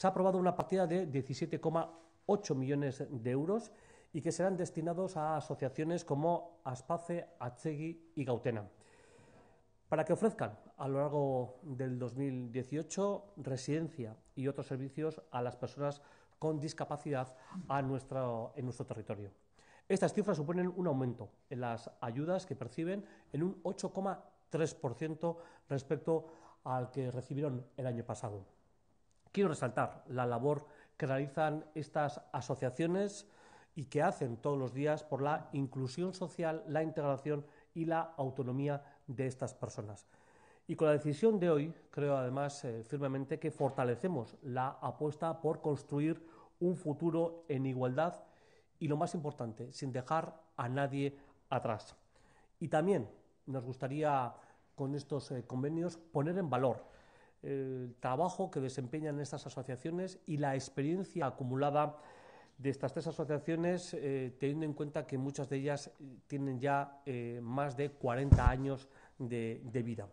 se ha aprobado una partida de 17,8 millones de euros y que serán destinados a asociaciones como Aspace, Achegui y Gautena, para que ofrezcan a lo largo del 2018 residencia y otros servicios a las personas con discapacidad a en nuestro territorio. Estas cifras suponen un aumento en las ayudas que perciben en un 8,3% respecto al que recibieron el año pasado. Quiero resaltar la labor que realizan estas asociaciones y que hacen todos los días por la inclusión social, la integración y la autonomía de estas personas. Y con la decisión de hoy, creo además eh, firmemente que fortalecemos la apuesta por construir un futuro en igualdad y lo más importante, sin dejar a nadie atrás. Y también nos gustaría con estos eh, convenios poner en valor el trabajo que desempeñan estas asociaciones y la experiencia acumulada de estas tres asociaciones, eh, teniendo en cuenta que muchas de ellas eh, tienen ya eh, más de 40 años de vida.